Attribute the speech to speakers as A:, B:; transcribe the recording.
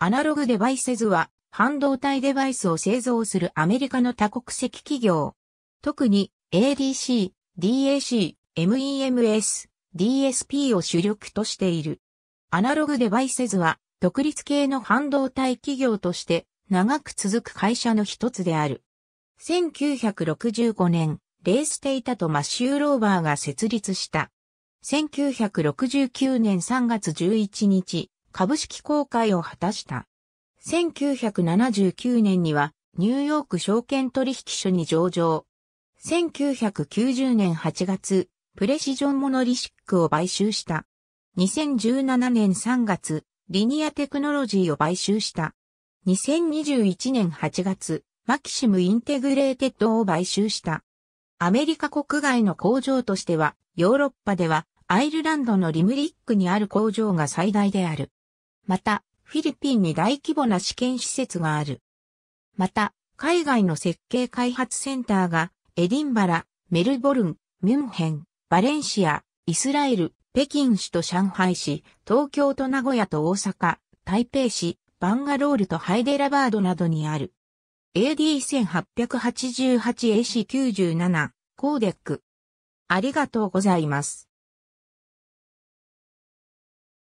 A: アナログデバイセズは、半導体デバイスを製造するアメリカの多国籍企業。特に ADC、DAC、MEMS、DSP を主力としている。アナログデバイセズは、独立系の半導体企業として、長く続く会社の一つである。1965年、レーステイタとマッシューローバーが設立した。1969年3月11日、株式公開を果たした。1979年にはニューヨーク証券取引所に上場。1990年8月、プレシジョンモノリシックを買収した。2017年3月、リニアテクノロジーを買収した。2021年8月、マキシムインテグレーテッドを買収した。アメリカ国外の工場としては、ヨーロッパではアイルランドのリムリックにある工場が最大である。また、フィリピンに大規模な試験施設がある。また、海外の設計開発センターが、エディンバラ、メルボルン、ミュンヘン、バレンシア、イスラエル、北京市と上海市、東京と名古屋と大阪、台北市、バンガロールとハイデラバードなどにある。AD1888AC97、コーデック。ありがとうございます。